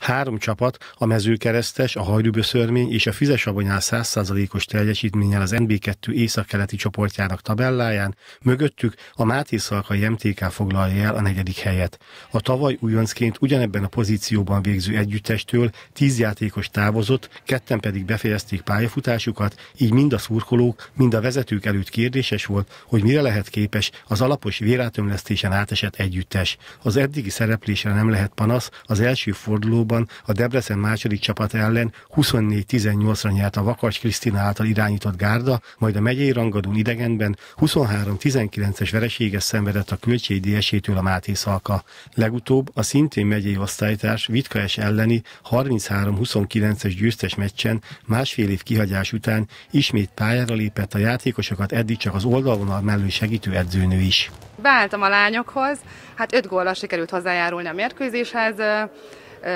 Három csapat, a mezőkeresztes, a hajdúböszörmény és a fizesabonyán 100%-os teljesítménnyel az NB2 északkeleti csoportjának tabelláján, mögöttük a Máté Szalkai MTK foglalja el a negyedik helyet. A tavaly újoncként ugyanebben a pozícióban végző együttestől tíz játékos távozott, ketten pedig befejezték pályafutásukat, így mind a szurkolók, mind a vezetők előtt kérdéses volt, hogy mire lehet képes az alapos vérátömlesztésen átesett együttes. Az eddigi szereplésre nem lehet panasz, az első fordulóban fordulóban a Debrecen második csapat ellen 24-18-ra nyert a Vakacs Krisztina által irányított gárda, majd a megyei rangadón idegenben 23-19-es vereséges szenvedett a költségi esétől a Máté Szalka. Legutóbb a szintén megyei osztálytárs Vitkaes elleni 33-29-es győztes meccsen másfél év kihagyás után ismét pályára lépett a játékosokat eddig csak az oldalvonal mellő segítő edzőnő is. Beálltam a lányokhoz, hát öt góllal sikerült hozzájárulni a mérkőzéshez,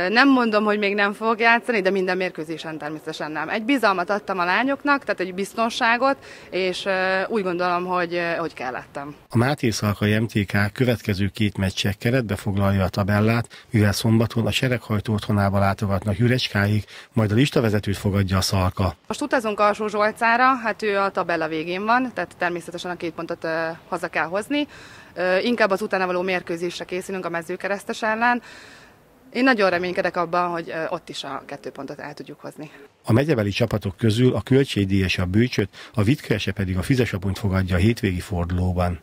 nem mondom, hogy még nem fog játszani, de minden mérkőzésen természetesen nem. Egy bizalmat adtam a lányoknak, tehát egy biztonságot, és úgy gondolom, hogy, hogy kellettem. A Máté Szalkai MTK következő két meccse keretbe foglalja a tabellát, mivel szombaton a sereghajtó otthonába látogatnak Jurecskáig, majd a listavezetőt fogadja a Szalka. Most utazunk Alsó Zsolcára, hát ő a tabella végén van, tehát természetesen a két pontot haza kell hozni. Inkább az utána való mérkőzésre készülünk a mezőkeresztes ellen. Én nagyon reménykedek abban, hogy ott is a kettő pontot el tudjuk hozni. A megyebeli csapatok közül a költségdíjas a bűcsöt, a vitkese pedig a fizesabont fogadja a hétvégi fordulóban.